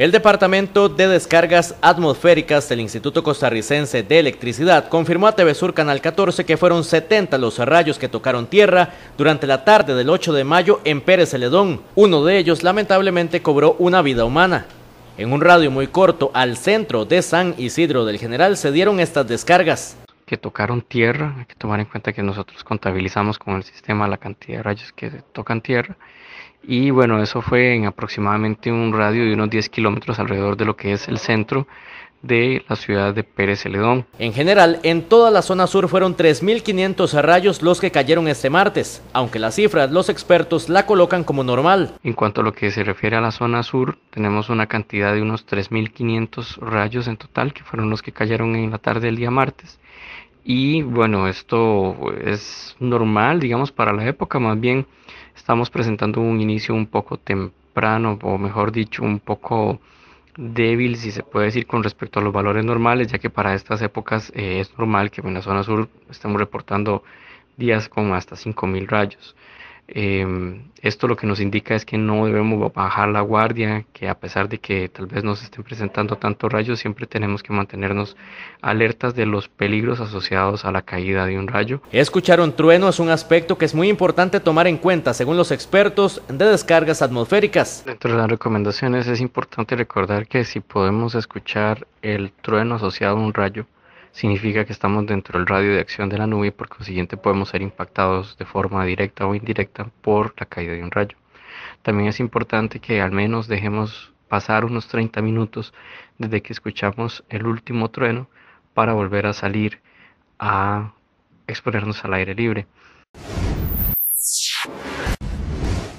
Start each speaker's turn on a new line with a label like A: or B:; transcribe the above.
A: El Departamento de Descargas Atmosféricas del Instituto Costarricense de Electricidad confirmó a TV Sur Canal 14 que fueron 70 los rayos que tocaron tierra durante la tarde del 8 de mayo en Pérez Celedón. Uno de ellos lamentablemente cobró una vida humana. En un radio muy corto al centro de San Isidro del General se dieron estas descargas
B: que tocaron tierra, hay que tomar en cuenta que nosotros contabilizamos con el sistema la cantidad de rayos que tocan tierra. Y bueno, eso fue en aproximadamente un radio de unos 10
A: kilómetros alrededor de lo que es el centro de la ciudad de Pérez Celedón. En general, en toda la zona sur fueron 3.500 rayos los que cayeron este martes, aunque las cifras los expertos la colocan como normal. En cuanto a lo que se refiere a la zona sur, tenemos una
B: cantidad de unos 3.500 rayos en total, que fueron los que cayeron en la tarde del día martes. Y bueno, esto es normal, digamos, para la época, más bien estamos presentando un inicio un poco temprano, o mejor dicho, un poco débil, si se puede decir, con respecto a los valores normales, ya que para estas épocas eh, es normal que en la zona sur estemos reportando días con hasta 5.000 rayos. Em, esto lo que nos indica es que no debemos bajar la guardia, que a pesar de que tal vez nos estén presentando tantos rayos, siempre tenemos que mantenernos alertas de los peligros
A: asociados a la caída de un rayo. Escuchar un trueno es un aspecto que es muy importante tomar en cuenta, según los expertos, de descargas atmosféricas. Dentro de las recomendaciones es importante
B: recordar que si podemos escuchar el trueno asociado a un rayo, significa que estamos dentro del radio de acción de la nube y por consiguiente podemos ser impactados de forma directa o indirecta por la caída de un rayo. También es importante que al menos dejemos pasar unos 30 minutos desde que escuchamos el último trueno para volver a salir
A: a exponernos al aire libre.